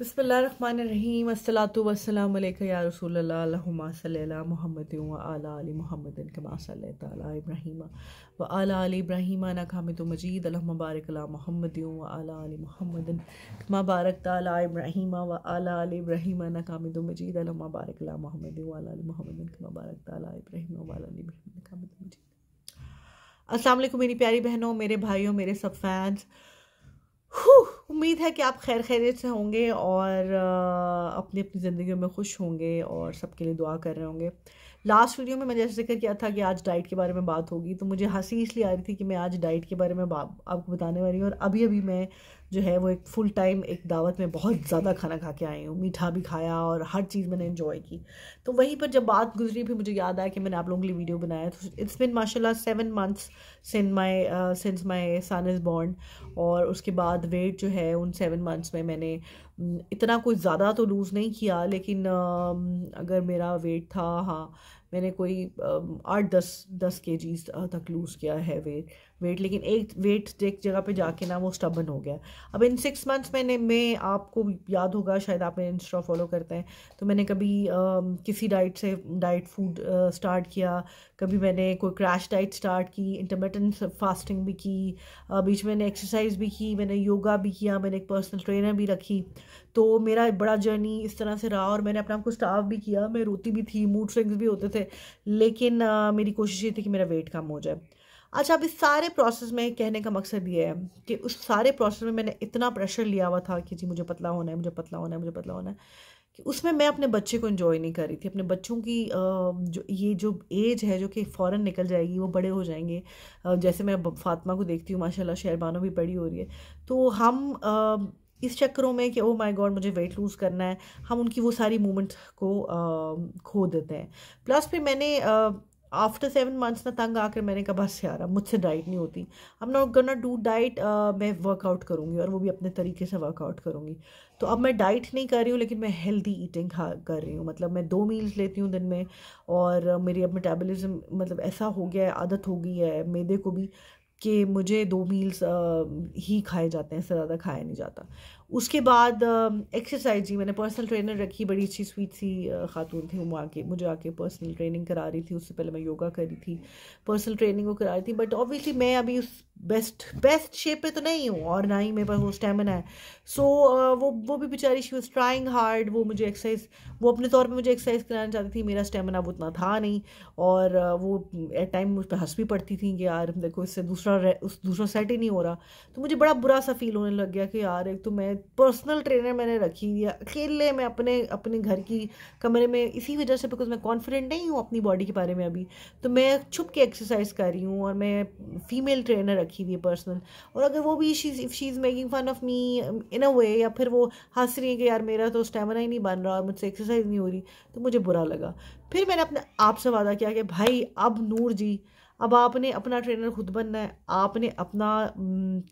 बसमीम असलाम या रसूल्ला मोहम्मद आला अली इब्राहिम व आल इब्राहिम नकामिद मजीद अलमबारक महमद आला अली मोहम्मद मबारक ताला इब्राहिम व आल इब्राहिम नकामिद मजीद अलमबारक महमद आला अली मोहम्मद मबारक ताला इब्राहिम वाला अली मजीद अस्सलाम मेरी प्यारी बहनों मेरे भाइयों मेरे सब फैंस उम्मीद है कि आप खैर खैरियत से होंगे और अपनी अपनी ज़िंदगी में खुश होंगे और सबके लिए दुआ कर रहे होंगे लास्ट वीडियो में मैंने जैसे जिक्र किया था कि आज डाइट के बारे में बात होगी तो मुझे हंसी इसलिए आ रही थी कि मैं आज डाइट के बारे में आपको बताने वाली हूँ और अभी अभी मैं जो है वो एक फुल टाइम एक दावत में बहुत ज़्यादा खाना खा के आई हूँ मीठा भी खाया और हर चीज़ मैंने इन्जॉय की तो वहीं पर जब बात गुजरी फिर मुझे याद आया कि मैंने आप लोगों के लिए वीडियो बनाया तो इट्स बिन माशाल्लाह seven months since my since my son is born और उसके बाद वेट जो है उन सेवन मंथ्स में मैंने इतना कोई ज़्यादा तो लूज़ नहीं किया लेकिन uh, अगर मेरा वेट था हाँ मैंने कोई um, आठ दस दस के uh, तक लूज़ किया है वेट वेट लेकिन एक वेट एक जगह पे जाके ना वो स्टबन हो गया अब इन सिक्स मंथ्स मैंने मैं आपको याद होगा शायद आप मेरे इंस्टा फॉलो करते हैं तो मैंने कभी आ, किसी डाइट से डाइट फूड स्टार्ट किया कभी मैंने कोई क्रैश डाइट स्टार्ट की इंटरमीडियंट फास्टिंग भी की आ, बीच में मैंने एक्सरसाइज भी की मैंने योगा भी किया मैंने एक पर्सनल ट्रेनर भी रखी तो मेरा बड़ा जर्नी इस तरह से रहा और मैंने अपने आप को स्टाफ भी किया मैं रोती भी थी मूड स्विंग्स भी होते थे लेकिन आ, मेरी कोशिश ये थी कि मेरा वेट कम हो जाए अच्छा अब इस सारे प्रोसेस में कहने का मकसद ये है कि उस सारे प्रोसेस में मैंने इतना प्रेशर लिया हुआ था कि जी मुझे पतला होना है मुझे पतला होना है मुझे पतला होना है कि उसमें मैं अपने बच्चे को इन्जॉय नहीं कर रही थी अपने बच्चों की जो ये जो एज है जो कि फ़ौरन निकल जाएगी वो बड़े हो जाएंगे जैसे मैं फातिमा को देखती हूँ माशाल्लाह शेरबानो भी बड़ी हो रही है तो हम इस चक्करों में कि ओ माय गॉड मुझे वेट लूज़ करना है हम उनकी वो सारी मूवमेंट को खो देते हैं प्लस फिर मैंने आफ्टर सेवन मंथ्स ना तंग आकर मैंने कहा बस यार अब मुझसे डाइट नहीं होती अब ना गना डू डाइट मैं वर्कआउट करूँगी और वो भी अपने तरीके से वर्कआउट करूँगी तो अब मैं डाइट नहीं कर रही हूँ लेकिन मैं हेल्दी ईटिंग खा कर रही हूँ मतलब मैं दो मील्स लेती हूँ दिन में और मेरी अब मेटाबॉलिज्म मतलब ऐसा हो गया है आदत हो गई है मैदे को भी कि मुझे दो मील्स ही खाए जाते हैं इससे ज़्यादा खाया नहीं जाता उसके बाद एक्सरसाइज जी मैंने पर्सनल ट्रेनर रखी बड़ी अच्छी स्वीट सी खातून थी वो आके मुझे आके पर्सनल ट्रेनिंग करा रही थी उससे पहले मैं योगा करी थी पर्सनल ट्रेनिंग वो करा रही थी बट ऑब्वियसली मैं अभी उस बेस्ट बेस्ट शेप पे तो नहीं हूँ और ना ही मेरे पास वो स्टेमिना है सो so, uh, वो वो भी बेचारी शी वॉज ट्राइंग हार्ड वो मुझे एक्सरसाइज वो अपने तौर पे मुझे एक्सरसाइज कराना चाहती थी मेरा स्टेमिना वो उतना था नहीं और uh, वो एट टाइम मुझ पर हंस भी पड़ती थी कि यार देखो इससे दूसरा उस दूसरा सेट ही नहीं हो रहा तो मुझे बड़ा बुरा सा फील होने लग गया कि यार एक तो मैं पर्सनल ट्रेनर मैंने रखी हुई है अकेले मैं अपने अपने घर की कमरे में इसी वजह से बिकॉज मैं कॉन्फिडेंट नहीं हूँ अपनी बॉडी के बारे में अभी तो मैं छुप के एक्सरसाइज कर रही हूँ और मैं फीमेल ट्रेनर रखी हुई है पर्सनल और अगर वो भी if she is making fun of me in a way या फिर वो हंस रही है कि यार मेरा तो स्टेमिना ही नहीं बन रहा और मुझसे एक्सरसाइज नहीं हो रही तो मुझे बुरा लगा फिर मैंने अपने आप से वादा किया कि भाई अब नूर जी अब आपने अपना ट्रेनर खुद बनना है आपने अपना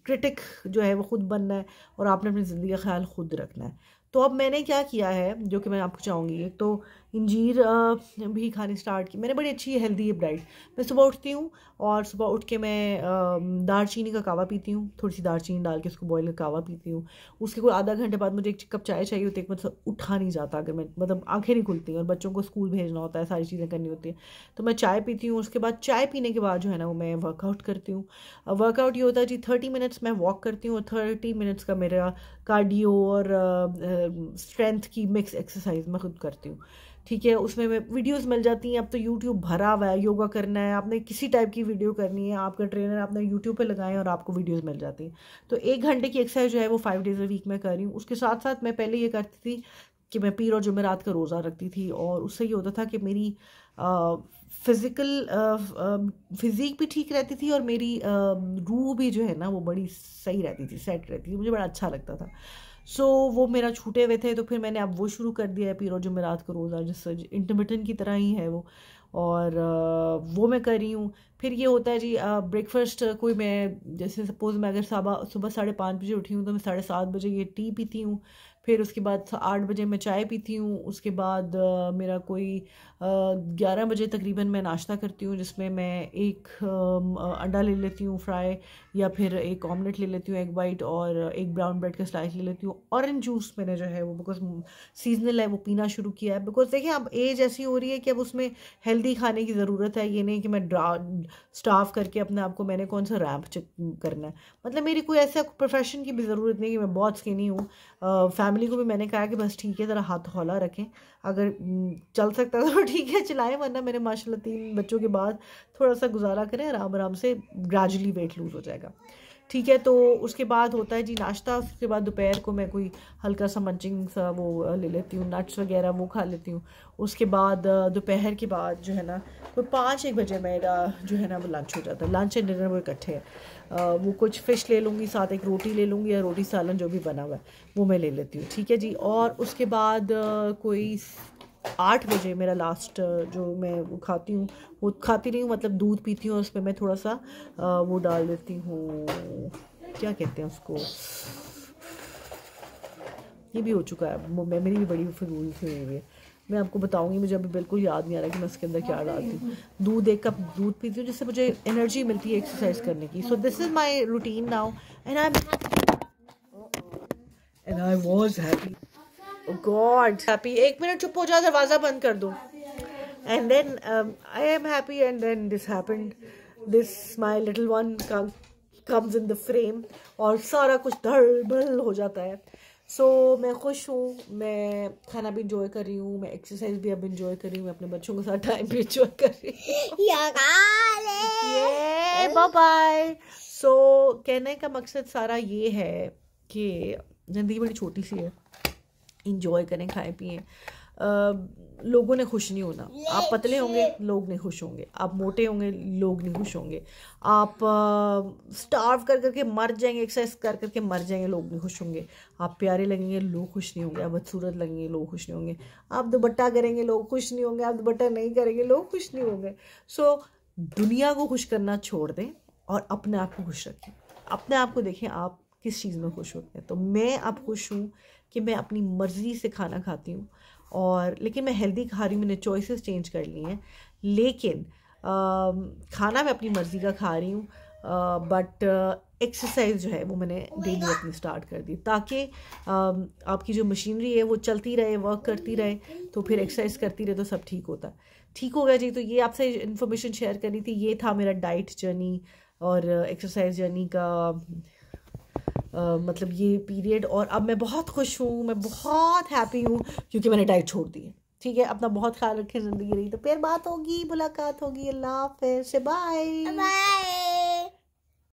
क्रिटिक जो है वो खुद बनना है और आपने अपनी ज़िंदगी का ख्याल खुद रखना है तो अब मैंने क्या किया है जो कि मैं आपको चाहूँगी तो इंजीर भी खानी स्टार्ट की मैंने बड़ी अच्छी हेल्दी है डाइट मैं सुबह उठती हूँ और सुबह उठ के मैं दालचीनी का कावा पीती हूँ थोड़ी सी दालचीनी डाल के उसको बॉयल का कावा पीती हूँ उसके कोई आधा घंटे बाद मुझे एक कप चाय चाहिए होती है मतलब उठा नहीं जाता अगर मैं मतलब आँखें नहीं खुलती और बच्चों को स्कूल भेजना होता है सारी चीज़ें करनी होती हैं तो मैं चाय पीती हूँ उसके बाद चाय पीने के बाद जो है ना वो मैं वर्कआउट करती हूँ वर्कआउट ये होता है जी थर्टी मिनट्स मैं वॉक करती हूँ और थर्टी मिनट्स का मेरा कार्डियो और स्ट्रेंथ की मिक्स एक्सरसाइज मैं खुद करती हूँ ठीक है उसमें वीडियोस मिल जाती हैं अब तो यूट्यूब भरा हुआ है योगा करना है आपने किसी टाइप की वीडियो करनी है आपका ट्रेनर आपने यूट्यूब पे लगाए और आपको वीडियोस मिल जाती हैं तो एक घंटे की एक्सरसाइज जो है वो फाइव डेज़ अ वीक में कर रही हूँ उसके साथ साथ मैं पहले ये करती थी कि मैं पीर और जुमेरात का रोज़ा रखती थी और उससे ये होता था कि मेरी फिज़िकल फिज़ीक भी ठीक रहती थी और मेरी रूह भी जो है ना वो बड़ी सही रहती थी सेट रहती थी मुझे बड़ा अच्छा लगता था सो so, वो मेरा छूटे हुए थे तो फिर मैंने अब वो शुरू कर दिया है पीरो जमेरात का रोज़ा जिस इंटरमिटन की तरह ही है वो और वो मैं कर रही हूँ फिर ये होता है जी ब्रेकफास्ट कोई मैं जैसे सपोज़ मैं अगर सुबह साढ़े पाँच बजे उठी हूँ तो मैं साढ़े सात बजे ये टी पीती हूँ फिर उसके बाद आठ बजे मैं चाय पीती हूँ उसके बाद मेरा कोई ग्यारह बजे तकरीबन मैं नाश्ता करती हूँ जिसमें मैं एक अंडा ले लेती हूँ फ्राई या फिर एक ऑमलेट ले लेती हूँ एक वाइट और एक ब्राउन ब्रेड का स्लाइस ले लेती हूँ ऑरेंज जूस मैंने जो है वो बिकॉज सीजनल है वो पीना शुरू किया है बिकॉज देखिए अब एज ऐसी हो रही है कि अब उसमें हेल्दी खाने की ज़रूरत है ये नहीं कि मैं ड्रा स्टाफ करके अपने आप को मैंने कौन सा रैम्प करना है मतलब मेरी कोई ऐसा प्रोफेशन की भी ज़रूरत नहीं कि मैं बहुत स्किनी हूँ फैमिली फैमिली को भी मैंने कहा कि बस ठीक है ज़रा हाथ हौला रखें अगर चल सकता है तो ठीक है चलाएं वरना मेरे माशाल्लाह तीन बच्चों के बाद थोड़ा सा गुजारा करें आराम आराम से ग्रेजुअली वेट लूज़ हो जाएगा ठीक है तो उसके बाद होता है जी नाश्ता उसके बाद दोपहर को मैं कोई हल्का सा मंचिंग सा वो ले लेती हूँ नट्स वगैरह वो खा लेती हूँ उसके बाद दोपहर के बाद जो है ना कोई पाँच एक बजे मेरा जो है ना वो लंच हो जाता है लंच एंड डिनर वो इकट्ठे हैं वो कुछ फ़िश ले लूँगी साथ एक रोटी ले लूँगी या रोटी सालन जो भी बना हुआ है वो मैं ले लेती हूँ ठीक है जी और उसके बाद कोई आठ बजे मेरा लास्ट जो मैं खाती हूँ वो खाती नहीं हूँ मतलब दूध पीती हूँ उस पर मैं थोड़ा सा वो डाल देती हूँ क्या कहते हैं उसको ये भी हो चुका है मैं भी बड़ी फजूल थी ये मैं आपको बताऊंगी मुझे अभी बिल्कुल याद नहीं आ रहा कि मैं उसके अंदर क्या डालती हूँ दूध एक कप दूध पीती हूँ जिससे मुझे एनर्जी मिलती है एक्सरसाइज करने की so this is my routine now and I and I was happy God oh happy एक मिनट चुप हो जाओ दरवाज़ा बंद कर दो and then I am happy and then this happened this my little one comes in the frame और सारा कुछ धड़बल हो जाता है सो so, मैं खुश हूँ मैं खाना भी इंजॉय कर रही हूँ मैं एक्सरसाइज भी अब इंजॉय कर रही हूँ मैं अपने बच्चों के साथ टाइम भी इंजॉय कर रही हूँ बाय सो कहने का मकसद सारा ये है कि ज़िंदगी बड़ी छोटी सी है इंजॉय करें खाएं पिए लोगों ने खुश नहीं होना आप पतले होंगे लोग नहीं खुश होंगे आप मोटे होंगे लोग नहीं खुश होंगे आप स्टार्व कर करके मर जाएंगे एक्सरसाइज कर करके मर जाएंगे लोग नहीं खुश होंगे आप प्यारे लगेंगे लोग खुश नहीं होंगे आप बदसूरत लगेंगे लोग खुश नहीं होंगे आप दुबट्टा करेंगे लोग खुश नहीं होंगे आप दुबट्टा नहीं करेंगे लोग खुश नहीं होंगे सो दुनिया को खुश करना छोड़ दें और अपने आप को खुश रखें अपने आप को देखें आप किस चीज़ में खुश होते हैं तो मैं अब खुश हूँ कि मैं अपनी मर्ज़ी से खाना खाती हूँ और लेकिन मैं हेल्दी खा रही हूँ मैंने चॉइसेस चेंज कर ली हैं लेकिन आ, खाना मैं अपनी मर्ज़ी का खा रही हूँ बट एक्सरसाइज जो है वो मैंने डेली अपनी स्टार्ट कर दी ताकि आपकी जो मशीनरी है वो चलती रहे वर्क करती रहे तो फिर एक्सरसाइज करती रहे तो सब ठीक होता है ठीक हो गया जी तो ये आपसे इन्फॉर्मेशन शेयर करनी थी ये था मेरा डाइट जर्नी और एक्सरसाइज जर्नी का मतलब ये पीरियड और अब मैं बहुत खुश हूँ मैं बहुत हैप्पी हूँ क्योंकि मैंने डाइट छोड़ दी है ठीक है अपना बहुत ख्याल रखें ज़िंदगी रही तो फिर बात होगी मुलाकात होगी अल्लाह से बाय